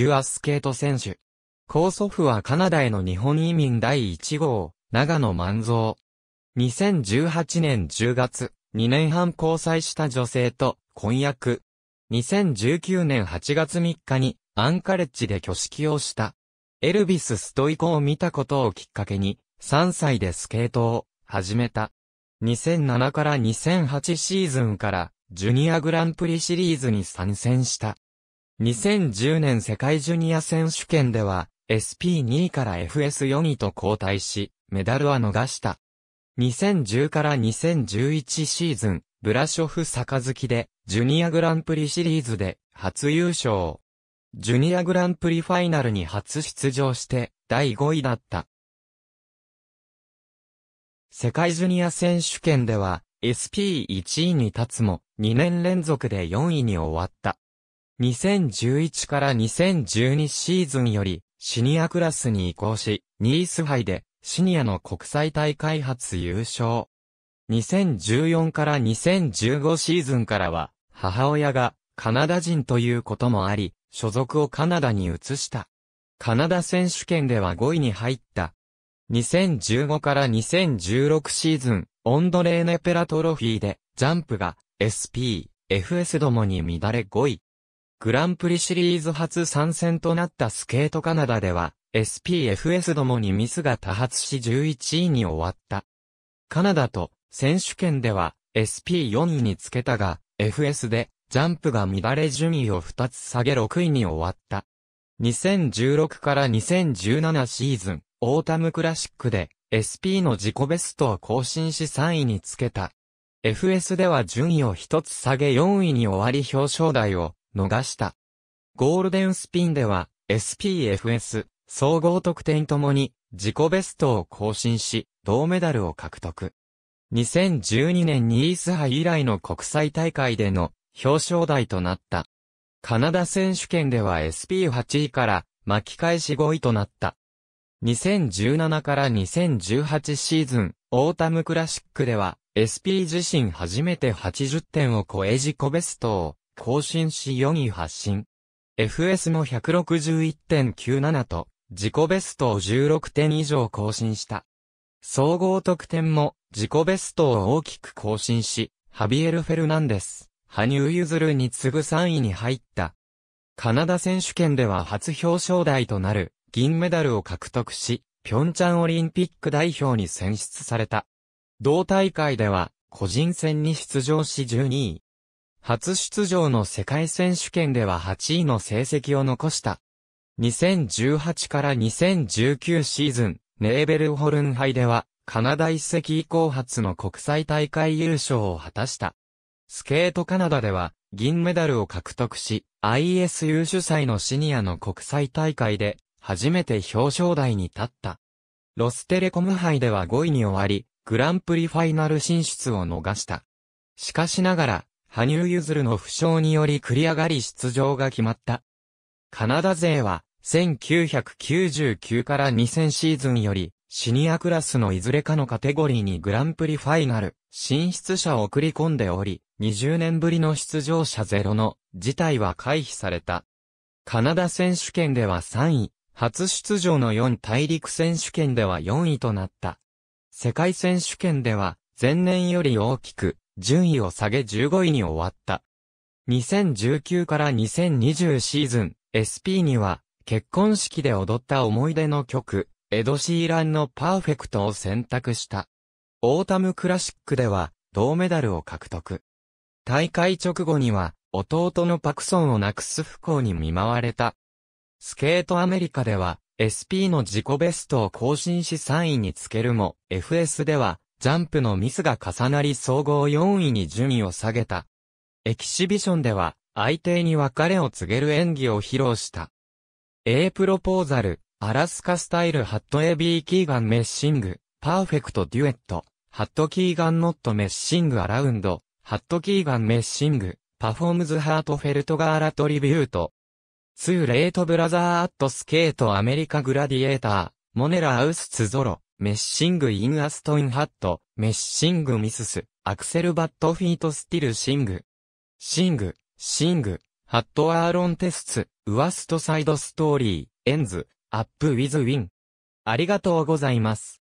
ユュアスケート選手。高祖父はカナダへの日本移民第1号、長野万蔵。2018年10月、2年半交際した女性と婚約。2019年8月3日にアンカレッジで挙式をした。エルビス・ストイコを見たことをきっかけに、3歳でスケートを始めた。2007から2008シーズンからジュニアグランプリシリーズに参戦した。2010年世界ジュニア選手権では、SP2 位から FS4 位と交代し、メダルは逃した。2010から2011シーズン、ブラショフ杯で、ジュニアグランプリシリーズで、初優勝。ジュニアグランプリファイナルに初出場して、第5位だった。世界ジュニア選手権では、SP1 位に立つも、2年連続で4位に終わった。2011から2012シーズンより、シニアクラスに移行し、ニース杯で、シニアの国際大会初優勝。2014から2015シーズンからは、母親がカナダ人ということもあり、所属をカナダに移した。カナダ選手権では5位に入った。2015から2016シーズン、オンドレーネペラトロフィーで、ジャンプが、SP、FS どもに乱れ5位。グランプリシリーズ初参戦となったスケートカナダでは、SPFS どもにミスが多発し11位に終わった。カナダと選手権では SP4 位につけたが、FS でジャンプが乱れ順位を2つ下げ6位に終わった。2016から2017シーズン、オータムクラシックで SP の自己ベストを更新し3位につけた。FS では順位を1つ下げ4位に終わり表彰台を逃した。ゴールデンスピンでは、SPFS、総合得点ともに、自己ベストを更新し、銅メダルを獲得。2012年にイース杯以来の国際大会での表彰台となった。カナダ選手権では SP8 位から巻き返し5位となった。2017から2018シーズン、オータムクラシックでは、SP 自身初めて80点を超え自己ベストを更新し4位発進。FS も161.97と、自己ベストを16点以上更新した。総合得点も自己ベストを大きく更新し、ハビエル・フェルナンデス、羽生結弦に次ぐ3位に入った。カナダ選手権では初表彰台となる銀メダルを獲得し、ピョンチャンオリンピック代表に選出された。同大会では個人戦に出場し12位。初出場の世界選手権では8位の成績を残した。2018から2019シーズン、ネーベルホルン杯では、カナダ一席以降初の国際大会優勝を果たした。スケートカナダでは、銀メダルを獲得し、ISU 主催のシニアの国際大会で、初めて表彰台に立った。ロステレコム杯では5位に終わり、グランプリファイナル進出を逃した。しかしながら、羽生結弦の負傷により繰り上がり出場が決まった。カナダ勢は、1999から2000シーズンより、シニアクラスのいずれかのカテゴリーにグランプリファイナル、進出者を送り込んでおり、20年ぶりの出場者ゼロの事態は回避された。カナダ選手権では3位、初出場の4大陸選手権では4位となった。世界選手権では前年より大きく順位を下げ15位に終わった。2019から2020シーズン、SP には、結婚式で踊った思い出の曲、エド・シーランのパーフェクトを選択した。オータムクラシックでは、銅メダルを獲得。大会直後には、弟のパクソンをなくす不幸に見舞われた。スケートアメリカでは、SP の自己ベストを更新し3位につけるも、FS では、ジャンプのミスが重なり総合4位に順位を下げた。エキシビションでは、相手に別れを告げる演技を披露した。A プロポーザル、アラスカスタイルハットエビーキーガンメッシング、パーフェクトデュエット、ハットキーガンノットメッシングアラウンド、ハットキーガンメッシング、パフォームズハートフェルトガーラトリビュート。ツーレートブラザーアットスケートアメリカグラディエーター、モネラアウスツゾロ。メッシングインアストインハット、メッシングミスス、アクセルバットフィートスティルシング。シング、シング、ハットアーロンテスツ、ウアストサイドストーリー、エンズ、アップウィズウィン。ありがとうございます。